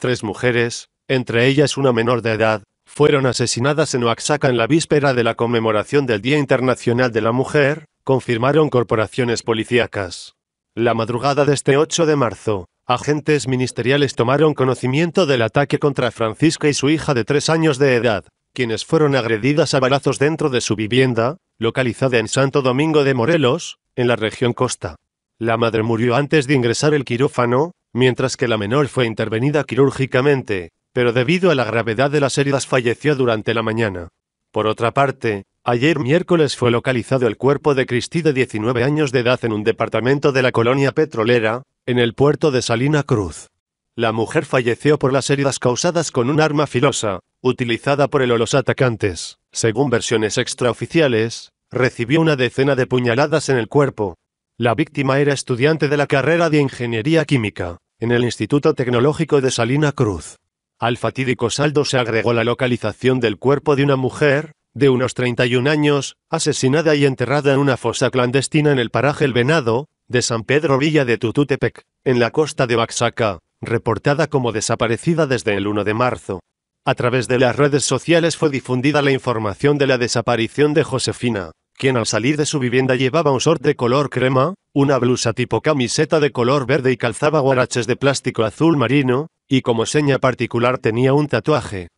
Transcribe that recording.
Tres mujeres, entre ellas una menor de edad, fueron asesinadas en Oaxaca en la víspera de la conmemoración del Día Internacional de la Mujer, confirmaron corporaciones policíacas. La madrugada de este 8 de marzo, agentes ministeriales tomaron conocimiento del ataque contra Francisca y su hija de tres años de edad, quienes fueron agredidas a balazos dentro de su vivienda, localizada en Santo Domingo de Morelos, en la región costa. La madre murió antes de ingresar el quirófano, mientras que la menor fue intervenida quirúrgicamente, pero debido a la gravedad de las heridas falleció durante la mañana. Por otra parte, ayer miércoles fue localizado el cuerpo de Cristi de 19 años de edad en un departamento de la colonia petrolera, en el puerto de Salina Cruz. La mujer falleció por las heridas causadas con un arma filosa, utilizada por el o los atacantes. Según versiones extraoficiales, recibió una decena de puñaladas en el cuerpo, la víctima era estudiante de la carrera de Ingeniería Química, en el Instituto Tecnológico de Salina Cruz. Al fatídico saldo se agregó la localización del cuerpo de una mujer, de unos 31 años, asesinada y enterrada en una fosa clandestina en el paraje El Venado, de San Pedro Villa de Tututepec, en la costa de Oaxaca, reportada como desaparecida desde el 1 de marzo. A través de las redes sociales fue difundida la información de la desaparición de Josefina, quien al salir de su vivienda llevaba un short de color crema, una blusa tipo camiseta de color verde y calzaba guaraches de plástico azul marino, y como seña particular tenía un tatuaje,